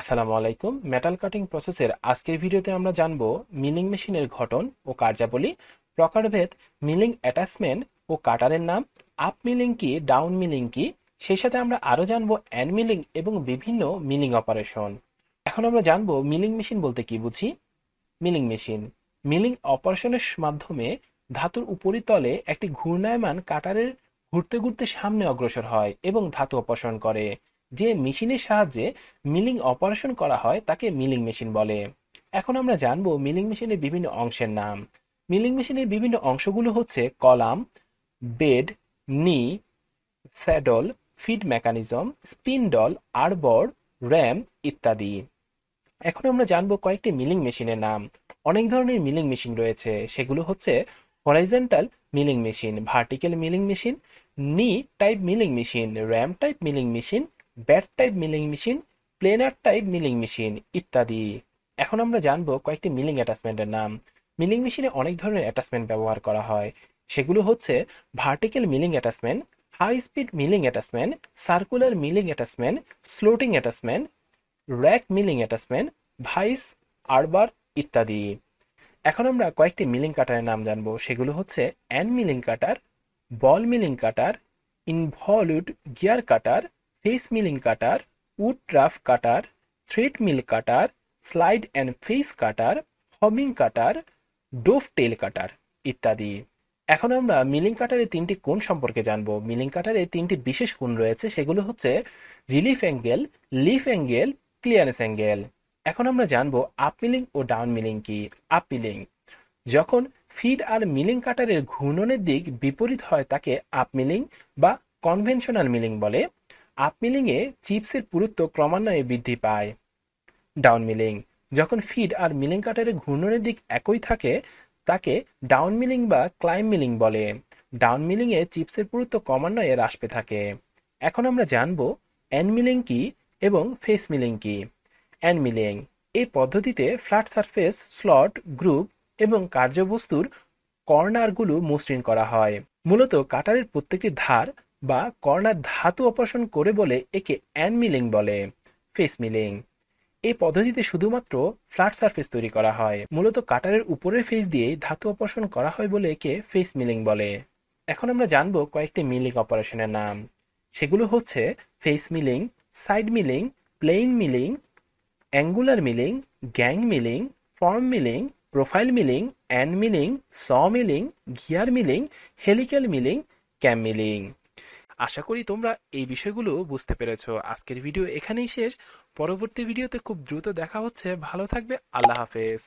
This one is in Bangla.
আসসালামু আলাইকুম মেটাল কাটিং প্রসেসের আজকের ভিডিওতে আমরা জানব মিলিং মেশিনের গঠন ও কার্যাবলী প্রকারভেদ মিলিং অ্যাটাচমেন্ট ও কাটারের নাম আপ মিলিং কি ডাউন মিলিং কি সেই সাথে আমরা আরও জানব অ্যান মিলিং এবং বিভিন্ন মিলিং অপারেশন এখন আমরা জানব মিলিং মেশিন বলতে কি বুঝি মিলিং মেশিন মিলিং অপারেশনের মাধ্যমে ধাতুর উপরিতলে একটি ঘূর্ণায়মান কাটারের ঘুরতে ঘুরতে সামনে অগ্রসর হয় এবং ধাতু অপসারণ করে যে মেশিনের সাহায্যে মিলিং অপারেশন করা হয় তাকে মিলিং মেশিন বলে এখন আমরা জানব মিলিং মেশিনের বিভিন্ন অংশের নাম মিলিং মেশিনের বিভিন্ন অংশগুলো হচ্ছে column bed knee saddle feed mechanism spindle arbor ram ইত্যাদি এখন আমরা জানব কয়েকটি মিলিং মেশিনের নাম অনেক ধরনের মিলিং মেশিন রয়েছে সেগুলো হচ্ছে horizontal milling machine vertical milling machine knee type milling machine ram type milling machine bed type milling machine planer type milling machine ইত্যাদি এখন আমরা জানব কয়েকটি মিলিং অ্যাটাচমেন্টের নাম মিলিং মেশিনে অনেক ধরনের অ্যাটাচমেন্ট ব্যবহার করা হয় সেগুলো হচ্ছে vertical milling attachment high speed milling attachment circular milling attachment slotting attachment rack milling attachment vice arbor ইত্যাদি এখন আমরা কয়েকটি মিলিং কাটারের নাম জানব সেগুলো হচ্ছে end milling cutter ball milling cutter involute gear cutter face milling cutter woodruff cutter thread mill cutter slide and face cutter হমিং কাটার ডোভ টেল কাটার ইত্যাদি এখন আমরা মিলিং কাটারের তিনটি কোণ সম্পর্কে জানব মিলিং কাটারের তিনটি বিশেষ কোণ রয়েছে সেগুলো হচ্ছে relief angle lip angle clearance angle এখন আমরা জানবো আপ মিলিং ও ডাউন মিলিং কি আপ মিলিং যখন ফিড আর মিলিং কাটারের ঘূর্ণনের দিক বিপরীত হয় তাকে আপ মিলিং বা কনভেনশনাল মিলিং বলে আপমিলিংয়ে চিপসের পুরুত্ব ক্রমান্বয়ে বৃদ্ধি পায় ডাউনমিলিং যখন ফিড আর মিলিং কাটারের ঘূর্ণনের দিক একই থাকে তাকে ডাউনমিলিং বা ক্লাইম মিলিং বলে ডাউনমিলিংয়ে চিপসের পুরুত্ব ক্রমান্বয়ে হ্রাস পেয়ে থাকে এখন আমরা জানব মিলিং কি এবং ফেস মিলিং কি মিলিং এই পদ্ধতিতে ফ্ল্যাট সারফেস স্লট গ্রুপ এবং কার্যবস্তুর কর্নারগুলো মসৃণ করা হয় মূলত কাটারের প্রত্যেকটি ধার বা কর্নার ধাতু অপারেশন করে বলে একে অ্যান মিলিং বলে ফেস মিলিং এই পদ্ধতিতে শুধুমাত্র ফ্ল্যাট সারফেস তৈরি করা হয় মূলত কাটারের উপরের ফেস দিয়ে ধাতু অপারেশন করা হয় বলে একে ফেস মিলিং বলে এখন আমরা জানবো কয়েকটি মিলিং অপারেশনের নাম সেগুলো হচ্ছে face milling side milling plain milling angular milling gang milling form milling profile milling end milling saw milling gear milling helical milling cam milling আশা করি তোমরা এই বিষয়গুলো বুঝতে পেরেছ আজকের ভিডিও এখানেই শেষ পরবর্তী ভিডিওতে খুব দ্রুত দেখা হচ্ছে ভালো থাকবে আল্লাহ হাফেজ